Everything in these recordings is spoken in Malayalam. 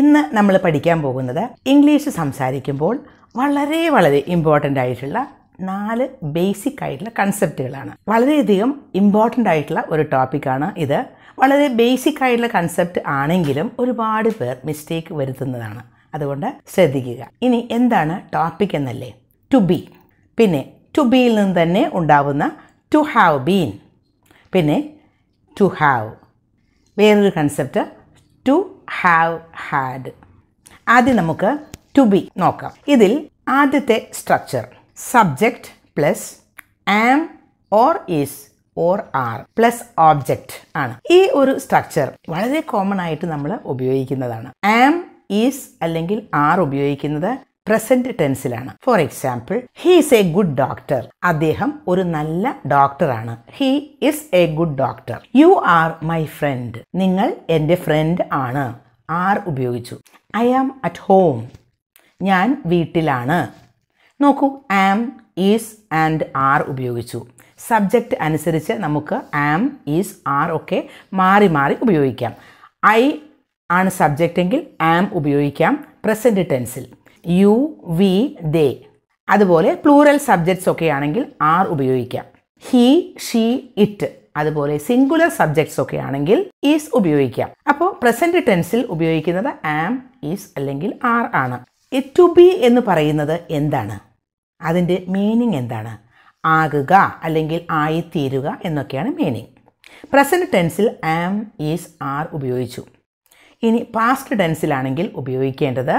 ഇന്ന് നമ്മൾ പഠിക്കാൻ പോകുന്നത് ഇംഗ്ലീഷ് സംസാരിക്കുമ്പോൾ വളരെ വളരെ ഇമ്പോർട്ടൻ്റ് ആയിട്ടുള്ള നാല് ബേസിക് ആയിട്ടുള്ള കൺസെപ്റ്റുകളാണ് വളരെയധികം ഇമ്പോർട്ടൻ്റ് ആയിട്ടുള്ള ഒരു ടോപ്പിക്കാണ് ഇത് വളരെ ബേസിക് ആയിട്ടുള്ള കൺസെപ്റ്റ് ആണെങ്കിലും ഒരുപാട് പേർ മിസ്റ്റേക്ക് വരുത്തുന്നതാണ് അതുകൊണ്ട് ശ്രദ്ധിക്കുക ഇനി എന്താണ് ടോപ്പിക് എന്നല്ലേ ടു ബി പിന്നെ ടു ബിയിൽ നിന്ന് തന്നെ ഉണ്ടാവുന്ന ടു ഹാവ് ബീൻ പിന്നെ ടു ഹാവ് വേറൊരു കൺസെപ്റ്റ് ടു ഹാവ് ഹാഡ് ആദ്യം നമുക്ക് ടു ബി നോക്കാം ഇതിൽ ആദ്യത്തെ structure subject plus am or is or are plus object ആണ് ഈ ഒരു സ്ട്രക്ചർ വളരെ കോമൺ ആയിട്ട് നമ്മൾ ഉപയോഗിക്കുന്നതാണ് ആം ഈസ് അല്ലെങ്കിൽ ആർ ഉപയോഗിക്കുന്നത് പ്രസന്റ് ടെൻസിലാണ് for example he is a good doctor അദ്ദേഹം ഒരു നല്ല ഡോക്ടറാണ് he is a good doctor you are my friend നിങ്ങൾ എന്റെ ഫ്രണ്ട് ആണ് ആർ ഉപയോഗിച്ചു ഐ ആം അറ്റ് ഹോം ഞാൻ വീട്ടിലാണ് നോക്കൂ ആം ഈസ് ആൻഡ് ആർ ഉപയോഗിച്ചു സബ്ജക്റ്റ് അനുസരിച്ച് നമുക്ക് ആം ഈസ് ആർ ഒക്കെ മാറി മാറി ഉപയോഗിക്കാം ഐ ആണ് സബ്ജക്റ്റ് എങ്കിൽ ആം ഉപയോഗിക്കാം പ്രസന്റ് ടെൻസിൽ യു വി ദേ അതുപോലെ പ്ലൂറൽ സബ്ജക്ട്സ് ഒക്കെ ആണെങ്കിൽ ആർ ഉപയോഗിക്കാം ഹി ഷീ ഇറ്റ് അതുപോലെ സിംഗുലർ സബ്ജക്ട്സ് ഒക്കെ ആണെങ്കിൽ ഈസ് ഉപയോഗിക്കാം അപ്പോൾ പ്രസന്റ് ടെൻസിൽ ഉപയോഗിക്കുന്നത് ആം ഈസ് അല്ലെങ്കിൽ ആർ ആണ് ഇറ്റ് ടു ബി എന്ന് പറയുന്നത് എന്താണ് അതിൻ്റെ മീനിങ് എന്താണ് ആകുക അല്ലെങ്കിൽ ആയിത്തീരുക എന്നൊക്കെയാണ് മീനിങ് പ്രസന്റ് ടെൻസിൽ ആം ഈസ് ആർ ഉപയോഗിച്ചു ഇനി പാസ്റ്റ് ടെൻസിലാണെങ്കിൽ ഉപയോഗിക്കേണ്ടത്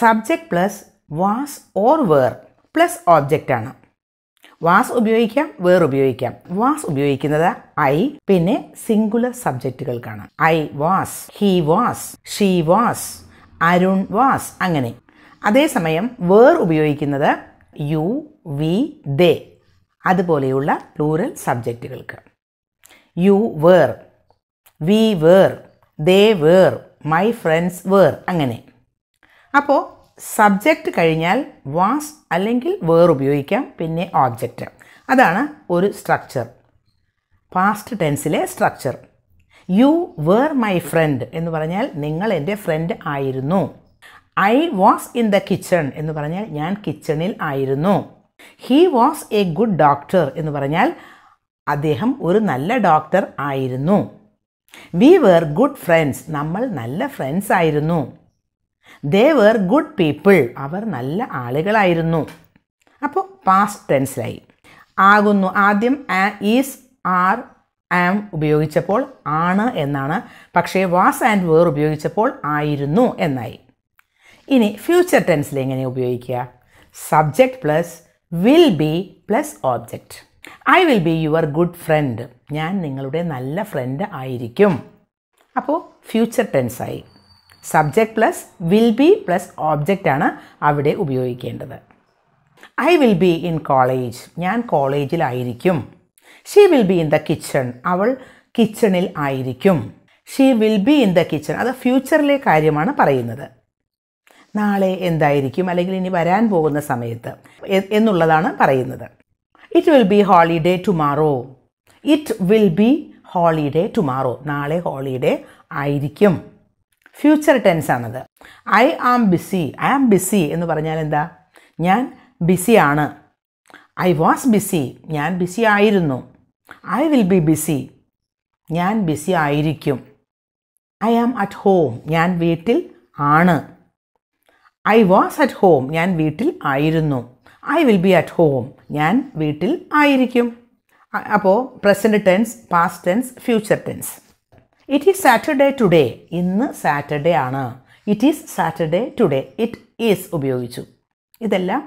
subject plus was or were plus object ആണ് വാസ് ഉപയോഗിക്കാം വേർ ഉപയോഗിക്കാം വാസ് ഉപയോഗിക്കുന്നത് ഐ പിന്നെ സിംഗുലർ സബ്ജക്റ്റുകൾക്കാണ് I was he was she was Arun was അങ്ങനെ അതേസമയം വേർ ഉപയോഗിക്കുന്നത് യു വി ദേ അതുപോലെയുള്ള റൂറൽ സബ്ജക്റ്റുകൾക്ക് you were we were they were my friends were അങ്ങനെ അപ്പോൾ സബ്ജക്റ്റ് കഴിഞ്ഞാൽ വാസ് അല്ലെങ്കിൽ വേർ ഉപയോഗിക്കാം പിന്നെ ഓബ്ജക്റ്റ് അതാണ് ഒരു സ്ട്രക്ചർ പാസ്റ്റ് ടെൻസിലെ structure you were my friend എന്ന് പറഞ്ഞാൽ നിങ്ങൾ എൻ്റെ ഫ്രണ്ട് ആയിരുന്നു I was in the kitchen എന്ന് പറഞ്ഞാൽ ഞാൻ കിച്ചണിൽ ആയിരുന്നു he was a good doctor എന്ന് പറഞ്ഞാൽ അദ്ദേഹം ഒരു നല്ല ഡോക്ടർ ആയിരുന്നു വി വേർ ഗുഡ് ഫ്രണ്ട്സ് നമ്മൾ നല്ല ഫ്രണ്ട്സ് ആയിരുന്നു ദേ വേർ ഗുഡ് പീപ്പിൾ അവർ നല്ല ആളുകളായിരുന്നു അപ്പോൾ പാസ്റ്റ് ടെൻസിലായി ആകുന്നു ആദ്യം ഈസ് ആർ ആം ഉപയോഗിച്ചപ്പോൾ ആണ് എന്നാണ് പക്ഷേ വാസ് ആൻഡ് വേർ ഉപയോഗിച്ചപ്പോൾ ആയിരുന്നു എന്നായി ഇനി ഫ്യൂച്ചർ ടെൻസിൽ എങ്ങനെ ഉപയോഗിക്കുക subject plus will be plus object I will be your good friend ഞാൻ നിങ്ങളുടെ നല്ല ഫ്രണ്ട് ആയിരിക്കും അപ്പോൾ ഫ്യൂച്ചർ ടെൻസായി subject plus will be plus object ആണ് അവിടെ ഉപയോഗിക്കേണ്ടത് I will be in college ഞാൻ കോളേജിലായിരിക്കും she will be in the kitchen അവൾ കിച്ചണിൽ ആയിരിക്കും she will be in the kitchen അത് ഫ്യൂച്ചറിലെ കാര്യമാണ് പറയുന്നത് നാളെ എന്തായിരിക്കും അല്ലെങ്കിൽ ഇനി വരാൻ പോകുന്ന സമയത്ത് എന്നുള്ളതാണ് പറയുന്നത് it will be holiday tomorrow it will be holiday tomorrow നാളെ ഹോളിഡേ ആയിരിക്കും ഫ്യൂച്ചർ ടെൻസ് ആണത് I am busy I am busy എന്ന് പറഞ്ഞാൽ എന്താ ഞാൻ ബിസിയാണ് ഐ വാസ് ബിസി ഞാൻ ബിസി ആയിരുന്നു ഐ വിൽ ബി ബിസി ഞാൻ ബിസി ആയിരിക്കും ഐ ആം അറ്റ് ഹോം ഞാൻ വീട്ടിൽ ആണ് ഐ വാസ് അറ്റ് ഹോം ഞാൻ വീട്ടിൽ ആയിരുന്നു I will be at home ഞാൻ വീട്ടിൽ ആയിരിക്കും അപ്പോൾ present tense past tense future tense it is Saturday today ഇന്ന് സാറ്റർഡേ ആണ് it is Saturday today it is ഉപയോഗിച്ചു ഇതെല്ലാം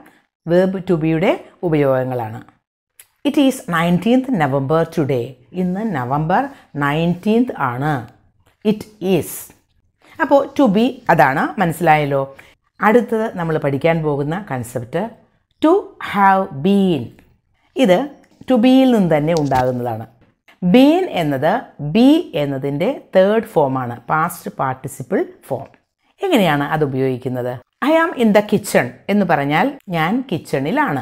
വേർബ് ടു ബിയുടെ ഉപയോഗങ്ങളാണ് it is nineteenth November today ഇന്ന് നവംബർ നയൻറ്റീൻത്ത് ആണ് ഇറ്റ് ഈസ് അപ്പോൾ ടു ബി അതാണ് മനസ്സിലായല്ലോ അടുത്തത് നമ്മൾ പഠിക്കാൻ പോകുന്ന കൺസെപ്റ്റ് ടു ഹാവ് ബീൻ ഇത് ടു ബിയിൽ നിന്ന് തന്നെ ഉണ്ടാകുന്നതാണ് ബീൻ എന്നത് ബി എന്നതിൻ്റെ തേർഡ് ഫോമാണ് പാസ്റ്റ് പാർട്ടിസിപ്പിൾ ഫോം എങ്ങനെയാണ് അത് ഉപയോഗിക്കുന്നത് I am in the kitchen എന്ന് പറഞ്ഞാൽ ഞാൻ കിച്ചണിലാണ്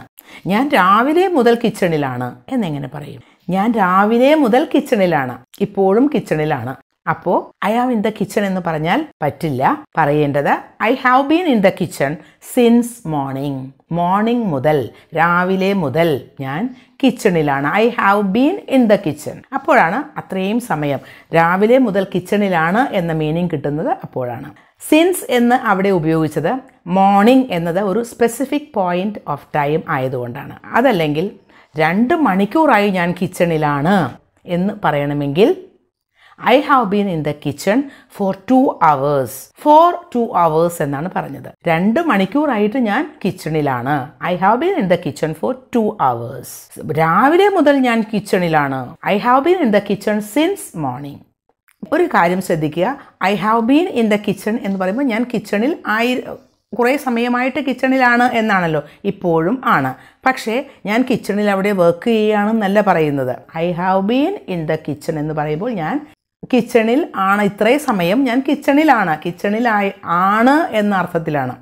ഞാൻ രാവിലെ മുതൽ കിച്ചണിലാണ് എന്നെങ്ങനെ പറയും ഞാൻ രാവിലെ മുതൽ കിച്ചണിലാണ് ഇപ്പോഴും കിച്ചണിലാണ് അപ്പോൾ I have in the kitchen എന്ന് പറഞ്ഞാൽ പറ്റില്ല പറയേണ്ടത് I have been in the kitchen since morning morning മുതൽ രാവിലെ മുതൽ ഞാൻ കിച്ചണിലാണ് I have been in the kitchen അപ്പോഴാണ് അത്രയും സമയം രാവിലെ മുതൽ കിച്ചണിലാണ് എന്ന മീനിങ് കിട്ടുന്നത് അപ്പോഴാണ് സിൻസ് എന്ന് അവിടെ ഉപയോഗിച്ചത് മോർണിംഗ് എന്നത് ഒരു സ്പെസിഫിക് പോയിന്റ് ഓഫ് ടൈം ആയതുകൊണ്ടാണ് അതല്ലെങ്കിൽ രണ്ട് മണിക്കൂറായി ഞാൻ കിച്ചണിലാണ് എന്ന് പറയണമെങ്കിൽ I have been in the kitchen for two hours for two hours എന്നാണ് പറഞ്ഞത് രണ്ട് മണിക്കൂറായിട്ട് ഞാൻ കിച്ചണിലാണ് I have been in the kitchen for two hours രാവിലെ മുതൽ ഞാൻ കിച്ചണിലാണ് I have been in the kitchen since morning ഒരു കാര്യം ശ്രദ്ധിക്കുക I have been in the kitchen എന്ന് പറയുമ്പോൾ ഞാൻ കിച്ചണിൽ ആയി കുറേ സമയമായിട്ട് കിച്ചണിലാണ് എന്നാണല്ലോ ഇപ്പോഴും ആണ് പക്ഷേ ഞാൻ കിച്ചണിൽ അവിടെ വർക്ക് ചെയ്യുകയാണെന്നല്ല പറയുന്നത് I have been in the kitchen എന്ന് പറയുമ്പോൾ ഞാൻ കിച്ചണിൽ ആണ് ഇത്രയും സമയം ഞാൻ കിച്ചണിലാണ് കിച്ചണിലായി ആണ് എന്ന അർത്ഥത്തിലാണ്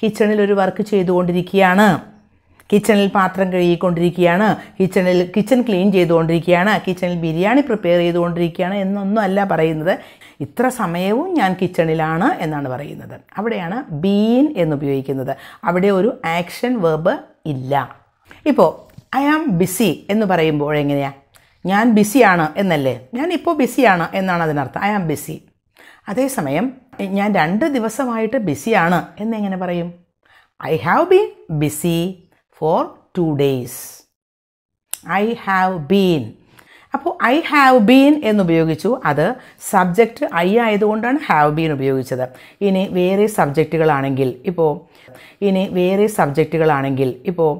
കിച്ചണിൽ ഒരു വർക്ക് ചെയ്തുകൊണ്ടിരിക്കുകയാണ് കിച്ചണിൽ പാത്രം കഴുകിക്കൊണ്ടിരിക്കുകയാണ് കിച്ചണിൽ കിച്ചൺ ക്ലീൻ ചെയ്തുകൊണ്ടിരിക്കുകയാണ് കിച്ചണിൽ ബിരിയാണി പ്രിപ്പയർ ചെയ്തുകൊണ്ടിരിക്കുകയാണ് എന്നൊന്നും അല്ല പറയുന്നത് ഇത്ര സമയവും ഞാൻ കിച്ചണിലാണ് എന്നാണ് പറയുന്നത് അവിടെയാണ് ബീൻ എന്ന് ഉപയോഗിക്കുന്നത് അവിടെ ഒരു ആക്ഷൻ വേർബ് ഇല്ല ഇപ്പോൾ ഐ ആം ബിസി എന്ന് പറയുമ്പോൾ എങ്ങനെയാണ് ഞാൻ ബിസിയാണ് എന്നല്ലേ ഞാൻ ഇപ്പോൾ ബിസിയാണ് എന്നാണ് അതിനർത്ഥം ഐ ആം ബിസി അതേസമയം ഞാൻ രണ്ട് ദിവസമായിട്ട് ബിസിയാണ് എന്നെങ്ങനെ പറയും I have been busy for two days I have been അപ്പോൾ ഐ ഹാവ് ബീൻ എന്നുപയോഗിച്ചു അത് സബ്ജക്റ്റ് ഐ ആയതുകൊണ്ടാണ് ഹാവ് ബീൻ ഉപയോഗിച്ചത് ഇനി വേറെ സബ്ജക്റ്റുകളാണെങ്കിൽ ഇപ്പോൾ ഇനി വേറെ സബ്ജക്റ്റുകളാണെങ്കിൽ ഇപ്പോൾ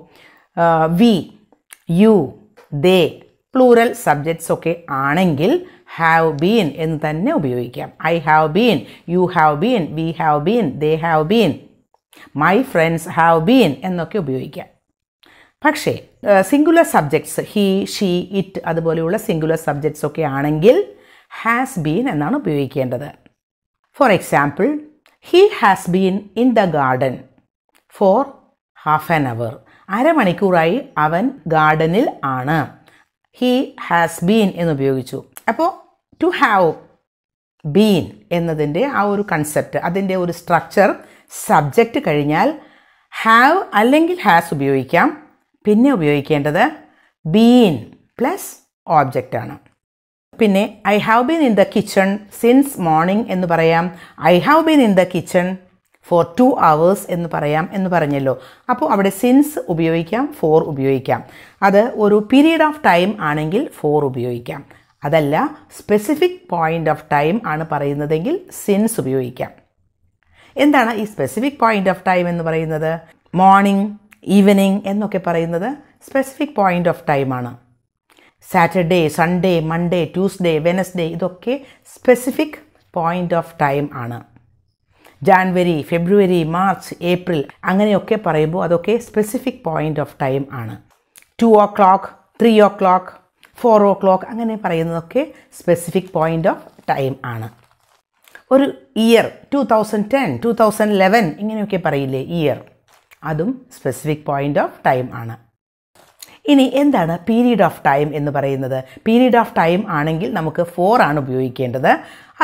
we you they plural subjects ഒക്കെ ആണെങ്കിൽ ഹാവ് ബീൻ എന്ന് തന്നെ ഉപയോഗിക്കാം I have been you have been we have been they have been my friends have been എന്നൊക്കെ ഉപയോഗിക്കാം പക്ഷേ singular subjects he she it അതുപോലെയുള്ള സിംഗുലർ സബ്ജക്ട്സ് ഒക്കെ ആണെങ്കിൽ ഹാസ് ബീൻ എന്നാണ് ഉപയോഗിക്കേണ്ടത് for example he has been in the garden for half an hour അരമണിക്കൂറായി അവൻ ഗാർഡനിൽ ആണ് ഹീ ഹാസ് ബീൻ എന്നുപയോഗിച്ചു അപ്പോൾ ടു ഹാവ് ബീൻ എന്നതിൻ്റെ ആ ഒരു കൺസെപ്റ്റ് അതിൻ്റെ ഒരു സ്ട്രക്ചർ സബ്ജക്റ്റ് കഴിഞ്ഞാൽ ഹാവ് അല്ലെങ്കിൽ ഹാസ് ഉപയോഗിക്കാം പിന്നെ ഉപയോഗിക്കേണ്ടത് ബീൻ പ്ലസ് ഓബ്ജക്റ്റ് ആണ് പിന്നെ I have been in the kitchen since morning എന്ന് പറയാം I have been in the kitchen for two hours എന്ന് പറയാം എന്ന് പറഞ്ഞല്ലോ അപ്പോൾ അവിടെ സിൻസ് ഉപയോഗിക്കാം ഫോർ ഉപയോഗിക്കാം അത് ഒരു പീരീഡ് ഓഫ് ടൈം ആണെങ്കിൽ ഫോർ ഉപയോഗിക്കാം അതല്ല സ്പെസിഫിക് പോയിൻ്റ് ഓഫ് ടൈം ആണ് പറയുന്നതെങ്കിൽ സിൻസ് ഉപയോഗിക്കാം എന്താണ് ഈ സ്പെസിഫിക് പോയിൻ്റ് ഓഫ് ടൈം എന്ന് പറയുന്നത് മോർണിംഗ് ഈവനിങ് എന്നൊക്കെ പറയുന്നത് സ്പെസിഫിക് പോയിൻ്റ് ഓഫ് ടൈമാണ് Saturday Sunday Monday Tuesday Wednesday ഇതൊക്കെ സ്പെസിഫിക് പോയിൻ്റ് ഓഫ് ടൈം ആണ് ജാൻവരി ഫെബ്രുവരി മാർച്ച് ഏപ്രിൽ അങ്ങനെയൊക്കെ പറയുമ്പോൾ അതൊക്കെ സ്പെസിഫിക് പോയിൻ്റ് ഓഫ് ടൈം ആണ് two o'clock three o'clock four o'clock അങ്ങനെ പറയുന്നതൊക്കെ സ്പെസിഫിക് പോയിൻ്റ് ഓഫ് ടൈം ആണ് ഒരു year two thousand ten two thousand eleven ഇങ്ങനെയൊക്കെ പറയില്ലേ ഇയർ അതും സ്പെസിഫിക് പോയിൻ്റ് ഓഫ് ടൈം ആണ് ഇനി എന്താണ് പീരീഡ് ഓഫ് ടൈം എന്ന് പറയുന്നത് പീരീഡ് ഓഫ് ടൈം ആണെങ്കിൽ നമുക്ക് ഫോർ ആണ് ഉപയോഗിക്കേണ്ടത്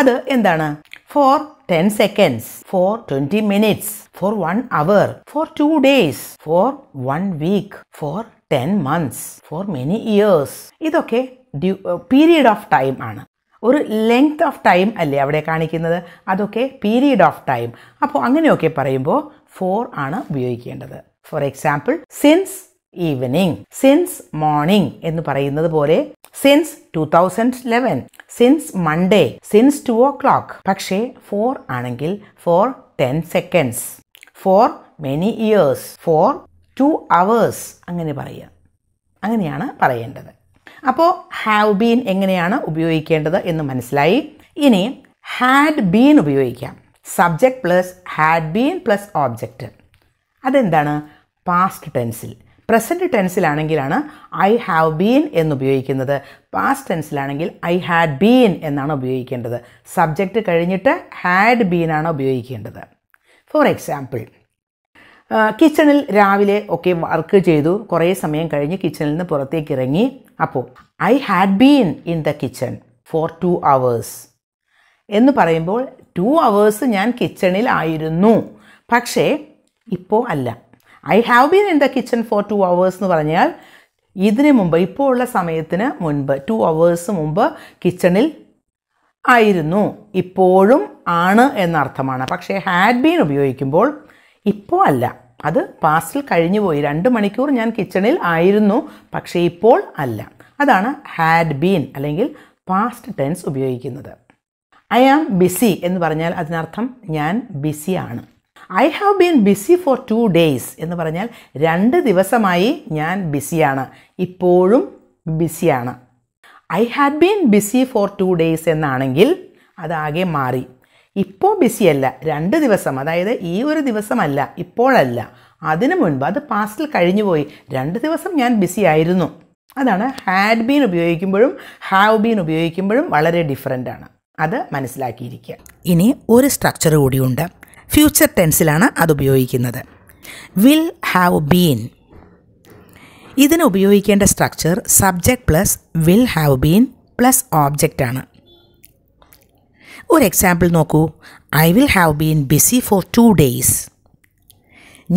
അത് എന്താണ് for ten seconds for twenty minutes for one hour for two days for one week for ten months for many years ഇതൊക്കെ ഡ്യൂ പീരീഡ് ഓഫ് ടൈം ആണ് ഒരു ലെങ്ത് ഓഫ് ടൈം അല്ലേ അവിടെ കാണിക്കുന്നത് അതൊക്കെ പീരീഡ് ഓഫ് ടൈം അപ്പോൾ അങ്ങനെയൊക്കെ പറയുമ്പോൾ ഫോർ ആണ് ഉപയോഗിക്കേണ്ടത് for example since evening since morning എന്ന് പറയുന്നത് പോലെ since two thousand eleven since Monday since two o'clock പക്ഷേ ഫോർ ആണെങ്കിൽ for ten seconds for many years for two hours അങ്ങനെ പറയുക അങ്ങനെയാണ് പറയേണ്ടത് അപ്പോൾ ഹാവ് ബീൻ എങ്ങനെയാണ് ഉപയോഗിക്കേണ്ടത് എന്ന് മനസ്സിലായി ഇനി ഹാഡ് ബീൻ ഉപയോഗിക്കാം subject plus had been plus object അതെന്താണ് പാസ്റ്റ് ടെൻസിൽ പ്രസൻറ്റ് ടെൻസിലാണെങ്കിലാണ് ഐ ഹാവ് ബീൻ എന്നുപയോഗിക്കുന്നത് പാസ്റ്റ് ടെൻസിലാണെങ്കിൽ ഐ ഹാഡ് ബീൻ എന്നാണ് ഉപയോഗിക്കേണ്ടത് സബ്ജക്റ്റ് കഴിഞ്ഞിട്ട് ഹാഡ് ബീൻ ആണ് ഉപയോഗിക്കേണ്ടത് ഫോർ എക്സാമ്പിൾ കിച്ചണിൽ രാവിലെ ഒക്കെ വർക്ക് ചെയ്തു കുറേ സമയം കഴിഞ്ഞ് കിച്ചണിൽ നിന്ന് പുറത്തേക്ക് ഇറങ്ങി അപ്പോൾ I had been in the kitchen for two hours എന്ന് പറയുമ്പോൾ ടു അവേഴ്സ് ഞാൻ കിച്ചണിൽ ആയിരുന്നു പക്ഷേ ഇപ്പോൾ അല്ല I have been in the kitchen for two hours എന്ന് പറഞ്ഞാൽ ഇതിന് മുമ്പ് ഇപ്പോൾ ഉള്ള സമയത്തിന് മുൻപ് ടു അവേഴ്സ് മുമ്പ് കിച്ചണിൽ ആയിരുന്നു ഇപ്പോഴും ആണ് എന്നർത്ഥമാണ് പക്ഷേ ഹാഡ് ബീൻ ഉപയോഗിക്കുമ്പോൾ ഇപ്പോൾ അല്ല അത് പാസ്റ്റിൽ കഴിഞ്ഞു പോയി രണ്ട് മണിക്കൂർ ഞാൻ കിച്ചണിൽ ആയിരുന്നു പക്ഷേ ഇപ്പോൾ അല്ല അതാണ് ഹാഡ് ബീൻ അല്ലെങ്കിൽ പാസ്റ്റ് ടെൻസ് ഉപയോഗിക്കുന്നത് ഐ ആം ബിസി എന്ന് പറഞ്ഞാൽ അതിനർത്ഥം ഞാൻ ബിസിയാണ് I have been busy for two days എന്ന് പറഞ്ഞാൽ രണ്ട് ദിവസമായി ഞാൻ ബിസിയാണ് ഇപ്പോഴും ബിസിയാണ് I had been busy for two days എന്നാണെങ്കിൽ അതാകെ മാറി ഇപ്പോൾ ബിസിയല്ല രണ്ട് ദിവസം അതായത് ഈ ഒരു ദിവസമല്ല ഇപ്പോഴല്ല അതിനു മുൻപ് അത് പാസ്റ്റിൽ കഴിഞ്ഞുപോയി രണ്ട് ദിവസം ഞാൻ ബിസി ആയിരുന്നു അതാണ് ഹാഡ് ബീൻ ഉപയോഗിക്കുമ്പോഴും ഹാവ് ബീൻ ഉപയോഗിക്കുമ്പോഴും വളരെ ഡിഫറെൻ്റ് ആണ് അത് മനസ്സിലാക്കിയിരിക്കുക ഇനി ഒരു സ്ട്രക്ചർ കൂടിയുണ്ട് ഫ്യൂച്ചർ ടെൻസിലാണ് അത് ഉപയോഗിക്കുന്നത് വിൽ ഹാവ് ബീൻ ഇതിന് ഉപയോഗിക്കേണ്ട structure subject plus will have been plus object ആണ് ഒരു എക്സാമ്പിൾ നോക്കൂ I will have been busy for two days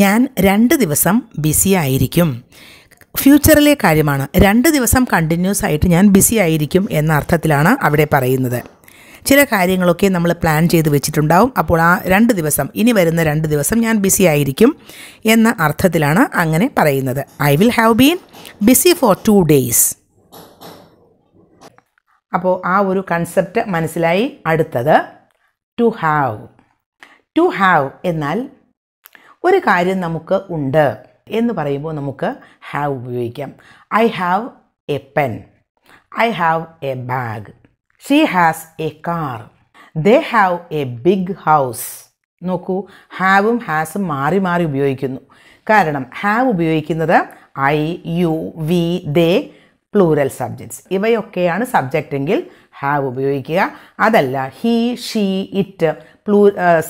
ഞാൻ രണ്ട് ദിവസം ബിസി ആയിരിക്കും ഫ്യൂച്ചറിലെ കാര്യമാണ് രണ്ട് ദിവസം കണ്ടിന്യൂസ് ആയിട്ട് ഞാൻ ബിസി ആയിരിക്കും എന്ന അർത്ഥത്തിലാണ് അവിടെ പറയുന്നത് ചില കാര്യങ്ങളൊക്കെ നമ്മൾ പ്ലാൻ ചെയ്ത് വെച്ചിട്ടുണ്ടാവും അപ്പോൾ ആ രണ്ട് ദിവസം ഇനി വരുന്ന രണ്ട് ദിവസം ഞാൻ ബിസി ആയിരിക്കും എന്ന അർത്ഥത്തിലാണ് അങ്ങനെ പറയുന്നത് I will have been busy for two days അപ്പോൾ ആ ഒരു കൺസെപ്റ്റ് മനസ്സിലായി അടുത്തത് ടു ഹാവ് ടു ഹാവ് എന്നാൽ ഒരു കാര്യം നമുക്ക് ഉണ്ട് എന്ന് പറയുമ്പോൾ നമുക്ക് ഹാവ് ഉപയോഗിക്കാം I have a pen I have a bag she has a car the have a big house നോക്കൂ ഹാവും ഹാസും മാറി മാറി ഉപയോഗിക്കുന്നു കാരണം ഹാവ് ഉപയോഗിക്കുന്നത് I you we they plural subjects ഇവയൊക്കെയാണ് സബ്ജക്റ്റ് എങ്കിൽ ഹാവ് ഉപയോഗിക്കുക അതല്ല ഹീ ഷീ ഇറ്റ് പ്ലൂ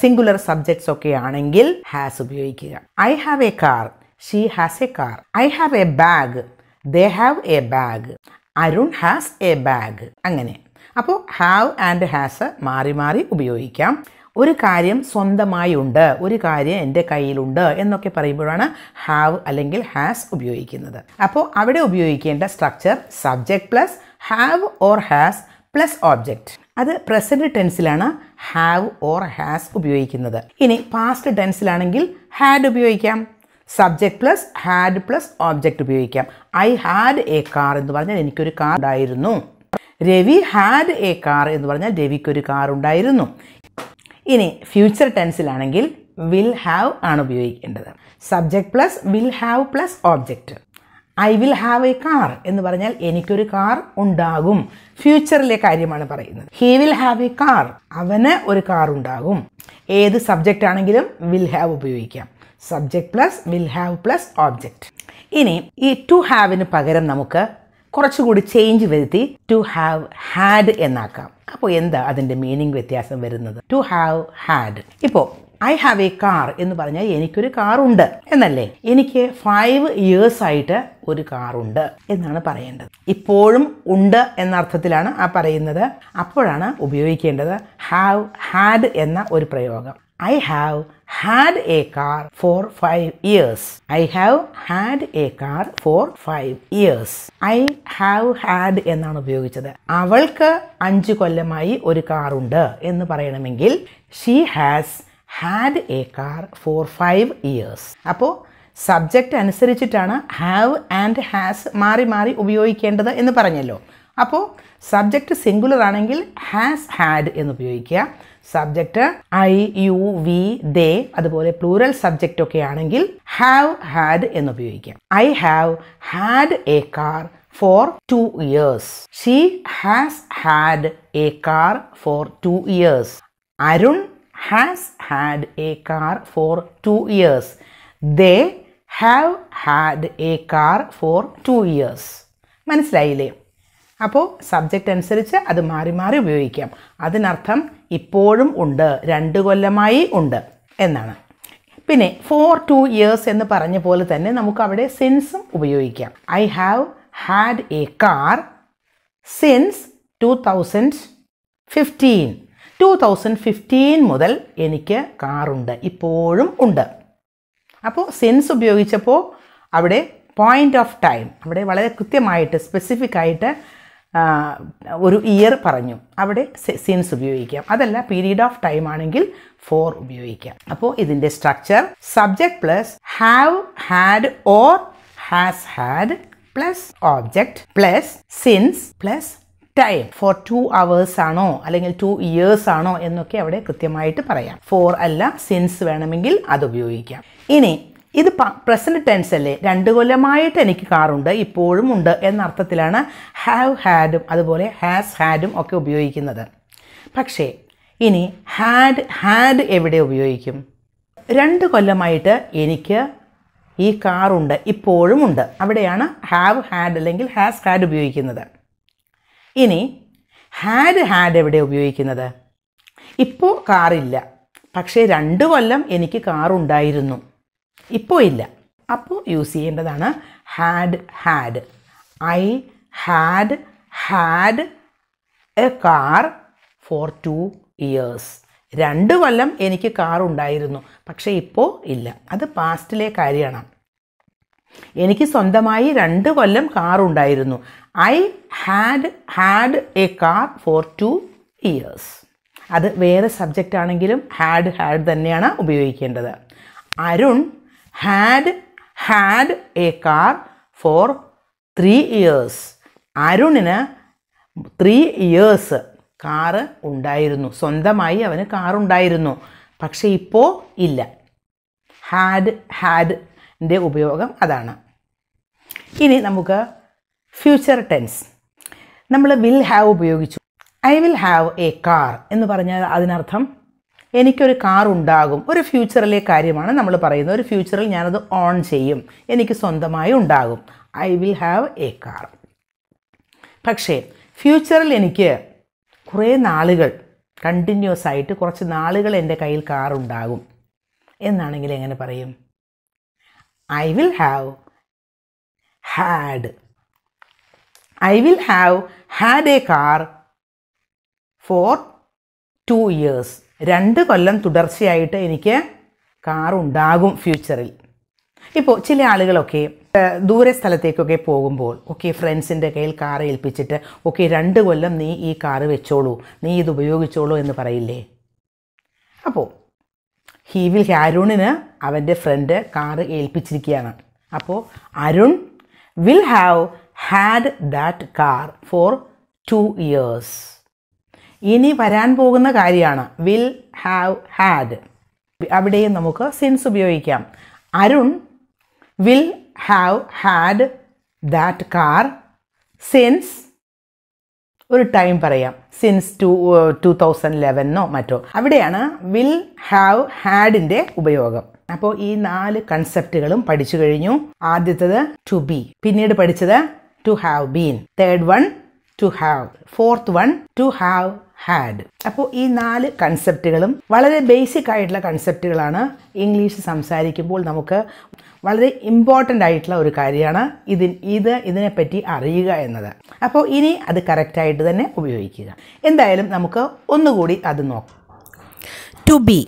സിംഗുലർ സബ്ജക്ട്സ് ഒക്കെ ആണെങ്കിൽ ഹാസ് ഉപയോഗിക്കുക I have a car she has a car I have a bag the have a bag Arun has A bag അങ്ങനെ അപ്പോൾ ഹാവ് ആൻഡ് ഹാസ് മാറി മാറി ഉപയോഗിക്കാം ഒരു കാര്യം സ്വന്തമായി ഉണ്ട് ഒരു കാര്യം എൻ്റെ കയ്യിലുണ്ട് എന്നൊക്കെ പറയുമ്പോഴാണ് ഹാവ് അല്ലെങ്കിൽ ഹാസ് ഉപയോഗിക്കുന്നത് അപ്പോൾ അവിടെ ഉപയോഗിക്കേണ്ട structure subject plus have or has plus object അത് പ്രസൻറ്റ് ടെൻസിലാണ് ഹാവ് ഓർ ഹാസ് ഉപയോഗിക്കുന്നത് ഇനി പാസ്റ്റ് ടെൻസിലാണെങ്കിൽ ഹാഡ് ഉപയോഗിക്കാം subject plus had plus object ഉപയോഗിക്കാം ഐ ഹാഡ് എ കാർ എന്ന് പറഞ്ഞാൽ എനിക്കൊരു കാർ ഉണ്ടായിരുന്നു രവി ഹാഡ് എ കാർ എന്ന് പറഞ്ഞാൽ രവിക്കൊരു കാർ ഉണ്ടായിരുന്നു ഇനി ഫ്യൂച്ചർ ടെൻസിലാണെങ്കിൽ വിൽ ഹാവ് ആണ് ഉപയോഗിക്കേണ്ടത് subject plus will have plus object I will have a car എന്ന് പറഞ്ഞാൽ എനിക്കൊരു കാർ ഉണ്ടാകും ഫ്യൂച്ചറിലെ കാര്യമാണ് പറയുന്നത് he will have a car അവന് ഒരു കാർ ഉണ്ടാകും ഏത് സബ്ജക്റ്റ് ആണെങ്കിലും വിൽ ഹാവ് ഉപയോഗിക്കാം subject plus will have plus object ഇനി ഈ ടു ഹാവിന് പകരം നമുക്ക് കുറച്ചുകൂടി ചേഞ്ച് വരുത്തി ടു ഹാവ് ഹാഡ് എന്നാക്കാം അപ്പോൾ എന്താ അതിൻ്റെ മീനിങ് വ്യത്യാസം വരുന്നത് ടു ഹാവ് ഹാഡ് ഇപ്പോൾ ഐ ഹാവ് എ കാർ എന്ന് പറഞ്ഞാൽ എനിക്കൊരു കാറുണ്ട് എന്നല്ലേ എനിക്ക് ഫൈവ് ഇയേഴ്സ് ആയിട്ട് ഒരു കാറുണ്ട് എന്നാണ് പറയേണ്ടത് ഇപ്പോഴും ഉണ്ട് എന്ന അർത്ഥത്തിലാണ് ആ പറയുന്നത് അപ്പോഴാണ് ഉപയോഗിക്കേണ്ടത് ഹാവ് ഹാഡ് എന്ന ഒരു പ്രയോഗം I have had a car for five years. I have had a car for five years. I have had എന്നാണ് ഉപയോഗിച്ചത് അവൾക്ക് അഞ്ച് കൊല്ലമായി ഒരു കാറുണ്ട് എന്ന് പറയണമെങ്കിൽ she has had a car for five years അപ്പോൾ സബ്ജക്റ്റ് അനുസരിച്ചിട്ടാണ് ഹാവ് ആൻഡ് ഹാസ് മാറി മാറി ഉപയോഗിക്കേണ്ടത് എന്ന് പറഞ്ഞല്ലോ അപ്പോൾ സബ്ജക്റ്റ് സിംഗുലർ ആണെങ്കിൽ ഹാസ് ഹാഡ് എന്ന് ഉപയോഗിക്കുക subject I you we they അതുപോലെ പ്ലൂറൽ സബ്ജക്റ്റ് ഒക്കെ ആണെങ്കിൽ ഹാവ് ഹാഡ് എന്ന് ഉപയോഗിക്കാം I have had a car for two years she has had a car for two years Arun has had a car for two years they have had a car for two years മനസ്സിലായില്ലേ അപ്പോൾ സബ്ജക്റ്റ് അനുസരിച്ച് അത് മാറി മാറി ഉപയോഗിക്കാം അതിനർത്ഥം ഇപ്പോഴും ഉണ്ട് രണ്ട് കൊല്ലമായി ഉണ്ട് എന്നാണ് പിന്നെ ഫോർ ടു ഇയേഴ്സ് എന്ന് പറഞ്ഞ പോലെ തന്നെ നമുക്ക് അവിടെ സിൻസും ഉപയോഗിക്കാം I have had a car since two thousand fifteen two thousand fifteen മുതൽ എനിക്ക് കാറുണ്ട് ഇപ്പോഴും ഉണ്ട് അപ്പോൾ സിൻസ് ഉപയോഗിച്ചപ്പോൾ അവിടെ പോയിൻ്റ് ഓഫ് ടൈം അവിടെ വളരെ കൃത്യമായിട്ട് സ്പെസിഫിക് ആയിട്ട് ഒരു ഇയർ പറഞ്ഞു അവിടെ സിൻസ് ഉപയോഗിക്കാം അതല്ല പീരീഡ് ഓഫ് ടൈം ആണെങ്കിൽ ഫോർ ഉപയോഗിക്കാം അപ്പോൾ ഇതിൻ്റെ structure subject plus have had or has had plus object plus since plus time for two hours ആണോ അല്ലെങ്കിൽ ടു ഇയേഴ്സ് ആണോ എന്നൊക്കെ അവിടെ കൃത്യമായിട്ട് പറയാം ഫോർ അല്ല സിൻസ് വേണമെങ്കിൽ അത് ഉപയോഗിക്കാം ഇനി ഇത് പ്രസൻറ്റ് ടെൻസ് അല്ലേ രണ്ട് കൊല്ലമായിട്ട് എനിക്ക് കാറുണ്ട് ഇപ്പോഴും ഉണ്ട് എന്ന അർത്ഥത്തിലാണ് ഹാവ് ഹാഡും അതുപോലെ ഹാസ് ഹാഡും ഒക്കെ ഉപയോഗിക്കുന്നത് പക്ഷേ ഇനി ഹാഡ് ഹാഡ് എവിടെ ഉപയോഗിക്കും രണ്ട് കൊല്ലമായിട്ട് എനിക്ക് ഈ കാറുണ്ട് ഇപ്പോഴും ഉണ്ട് അവിടെയാണ് ഹാവ് ഹാഡ് അല്ലെങ്കിൽ ഹാസ് ഹാഡ് ഉപയോഗിക്കുന്നത് ഇനി ഹാഡ് ഹാഡ് എവിടെ ഉപയോഗിക്കുന്നത് ഇപ്പോൾ കാറില്ല പക്ഷേ രണ്ട് കൊല്ലം എനിക്ക് കാറുണ്ടായിരുന്നു ഇപ്പോൾ ഇല്ല അപ്പോൾ യൂസ് ചെയ്യേണ്ടതാണ് had had I had had a car for two years രണ്ട് കൊല്ലം എനിക്ക് കാർ ഉണ്ടായിരുന്നു പക്ഷേ ഇപ്പോൾ ഇല്ല അത് പാസ്റ്റിലെ കാര്യമാണ് എനിക്ക് സ്വന്തമായി രണ്ട് കൊല്ലം കാർ ഉണ്ടായിരുന്നു I had had a car for two years അത് വേറെ സബ്ജക്റ്റ് ആണെങ്കിലും ഹാഡ് ഹാഡ് തന്നെയാണ് ഉപയോഗിക്കേണ്ടത് Arun had had a car for three years അരുണിന് ത്രീ ഇയേഴ്സ് കാറ് ഉണ്ടായിരുന്നു സ്വന്തമായി അവന് കാറുണ്ടായിരുന്നു പക്ഷെ ഇപ്പോൾ ഇല്ല ഹാഡ് ഹാഡിൻ്റെ ഉപയോഗം അതാണ് ഇനി നമുക്ക് ഫ്യൂച്ചർ ടെൻസ് നമ്മൾ വിൽ ഹാവ് ഉപയോഗിച്ചു I will have a car എന്ന് പറഞ്ഞാൽ അതിനർത്ഥം എനിക്കൊരു കാർ ഉണ്ടാകും ഒരു ഫ്യൂച്ചറിലെ കാര്യമാണ് നമ്മൾ പറയുന്നത് ഒരു ഫ്യൂച്ചറിൽ ഞാനത് ഓൺ ചെയ്യും എനിക്ക് സ്വന്തമായി ഉണ്ടാകും I will have a car പക്ഷേ ഫ്യൂച്ചറിൽ എനിക്ക് കുറേ നാളുകൾ കണ്ടിന്യൂസ് ആയിട്ട് കുറച്ച് നാളുകൾ എൻ്റെ കയ്യിൽ കാർ ഉണ്ടാകും എന്നാണെങ്കിൽ എങ്ങനെ പറയും I will have had I will have had a car for two years രണ്ട് കൊല്ലം തുടർച്ചയായിട്ട് എനിക്ക് കാറുണ്ടാകും ഫ്യൂച്ചറിൽ ഇപ്പോൾ ചില ആളുകളൊക്കെ ദൂരെ സ്ഥലത്തേക്കൊക്കെ പോകുമ്പോൾ ഓക്കെ ഫ്രണ്ട്സിൻ്റെ കയ്യിൽ കാർ ഏൽപ്പിച്ചിട്ട് ഓക്കെ രണ്ട് കൊല്ലം നീ ഈ കാറ് വെച്ചോളൂ നീ ഇത് ഉപയോഗിച്ചോളൂ എന്ന് പറയില്ലേ അപ്പോൾ ഹീവിൽ ഹാരൂണിന് അവൻ്റെ ഫ്രണ്ട് കാറ് ഏൽപ്പിച്ചിരിക്കുകയാണ് അപ്പോൾ Arun will have had that car for two years ഇനി വരാൻ പോകുന്ന കാര്യമാണ് വിൽ ഹാവ് ഹാഡ് അവിടെയും നമുക്ക് സിൻസ് ഉപയോഗിക്കാം Arun will have had that car since ഒരു ടൈം പറയാം സിൻസ് ടു ടു തൗസൻഡ് ലെവനോ മറ്റോ അവിടെയാണ് വിൽ ഹാവ് ഹാഡിൻ്റെ ഉപയോഗം അപ്പോൾ ഈ നാല് കൺസെപ്റ്റുകളും പഠിച്ചു കഴിഞ്ഞു ആദ്യത്തത് ടു ബി പിന്നീട് പഠിച്ചത് to have been third one to have fourth one to have had അപ്പോൾ ഈ നാല് കൺസെപ്റ്റുകളും വളരെ ബേസിക് ആയിട്ടുള്ള കൺസെപ്റ്റുകളാണ് ഇംഗ്ലീഷ് സംസാരിക്കുമ്പോൾ നമുക്ക് വളരെ ഇമ്പോർട്ടൻ്റ് ആയിട്ടുള്ള ഒരു കാര്യമാണ് ഇതിൻ ഇത് ഇതിനെപ്പറ്റി അറിയുക എന്നത് അപ്പോൾ ഇനി അത് കറക്റ്റായിട്ട് തന്നെ ഉപയോഗിക്കുക എന്തായാലും നമുക്ക് ഒന്നുകൂടി അത് നോക്കാം to be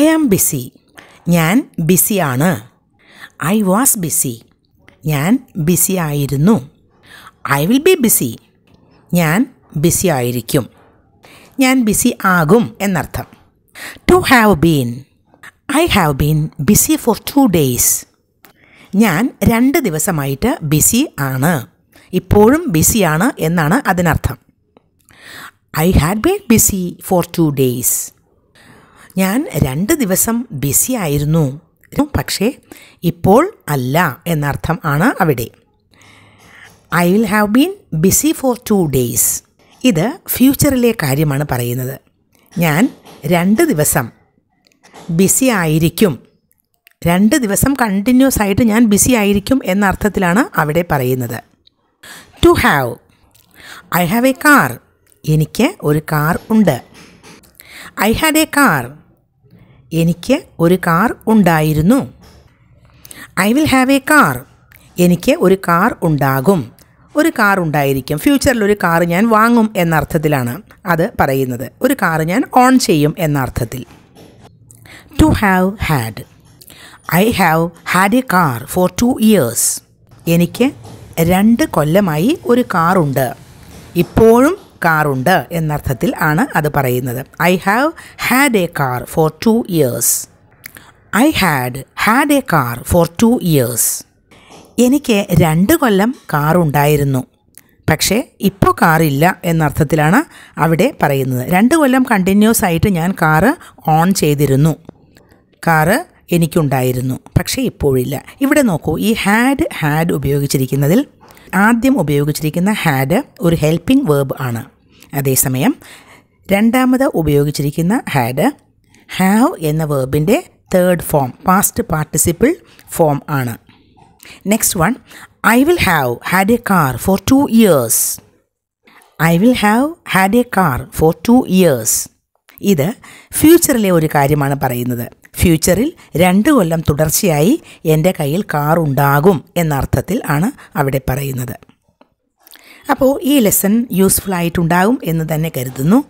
I am busy ഞാൻ ബിസിയാണ് ഐ വാസ് ബിസി ഞാൻ ബിസി ആയിരുന്നു ഐ വിൽ ബി ബിസി ഞാൻ ബിസി ആയിരിക്കും ഞാൻ ബിസി ആകും എന്നർത്ഥം to have been I have been busy for two days ഞാൻ രണ്ട് ദിവസമായിട്ട് ബിസി ആണ് ഇപ്പോഴും ബിസിയാണ് എന്നാണ് അതിനർത്ഥം I had been busy for two days ഞാൻ രണ്ട് ദിവസം ബിസി ആയിരുന്നു പക്ഷേ ഇപ്പോൾ അല്ല എന്നർത്ഥം ആണ് അവിടെ I will have been busy for two days ഇത് ഫ്യൂച്ചറിലെ കാര്യമാണ് പറയുന്നത് ഞാൻ രണ്ട് ദിവസം ബിസി ആയിരിക്കും രണ്ട് ദിവസം കണ്ടിന്യൂസ് ആയിട്ട് ഞാൻ ബിസി ആയിരിക്കും എന്ന അർത്ഥത്തിലാണ് അവിടെ പറയുന്നത് to have I have a car എനിക്ക് ഒരു കാർ ഉണ്ട് ഐ ഹാഡ് എ കാർ എനിക്ക് ഒരു കാർ ഉണ്ടായിരുന്നു I will have a car എനിക്ക് ഒരു കാർ ഉണ്ടാകും ഒരു കാർ ഉണ്ടായിരിക്കും ഫ്യൂച്ചറിൽ ഒരു കാർ ഞാൻ വാങ്ങും എന്ന അർത്ഥത്തിലാണ് അത് പറയുന്നത് ഒരു കാർ ഞാൻ ഓൺ ചെയ്യും എന്ന അർത്ഥത്തിൽ to have had I have had a car for two years എനിക്ക് രണ്ട് കൊല്ലമായി ഒരു കാറുണ്ട് ഇപ്പോഴും കാറുണ്ട് എന്നർത്ഥത്തിൽ ആണ് അത് പറയുന്നത് I have had a car for two years I had had a car for two years എനിക്ക് രണ്ട് കൊല്ലം കാറുണ്ടായിരുന്നു പക്ഷേ ഇപ്പോൾ കാറില്ല എന്നർത്ഥത്തിലാണ് അവിടെ പറയുന്നത് രണ്ട് കൊല്ലം കണ്ടിന്യൂസ് ആയിട്ട് ഞാൻ കാറ് ഓൺ ചെയ്തിരുന്നു കാറ് എനിക്കുണ്ടായിരുന്നു പക്ഷേ ഇപ്പോഴില്ല ഇവിടെ നോക്കൂ ഈ ഹാഡ് ഹാഡ് ഉപയോഗിച്ചിരിക്കുന്നതിൽ ആദ്യം ഉപയോഗിച്ചിരിക്കുന്ന ഹാഡ് ഒരു ഹെൽപ്പിംഗ് വേർബ് ആണ് അതേസമയം രണ്ടാമത് ഉപയോഗിച്ചിരിക്കുന്ന ഹാഡ് ഹാവ് എന്ന വേർബിൻ്റെ third form past participle form ആണ് next one I will have had a car for two years I will have had a car for two years ഇത് ഫ്യൂച്ചറിലെ ഒരു കാര്യമാണ് പറയുന്നത് ഫ്യൂച്ചറിൽ രണ്ട് കൊല്ലം തുടർച്ചയായി എൻ്റെ കയ്യിൽ കാർ ഉണ്ടാകും എന്നർത്ഥത്തിൽ ആണ് അവിടെ പറയുന്നത് അപ്പോൾ ഈ ലെസൺ യൂസ്ഫുൾ ആയിട്ടുണ്ടാകും എന്ന് തന്നെ കരുതുന്നു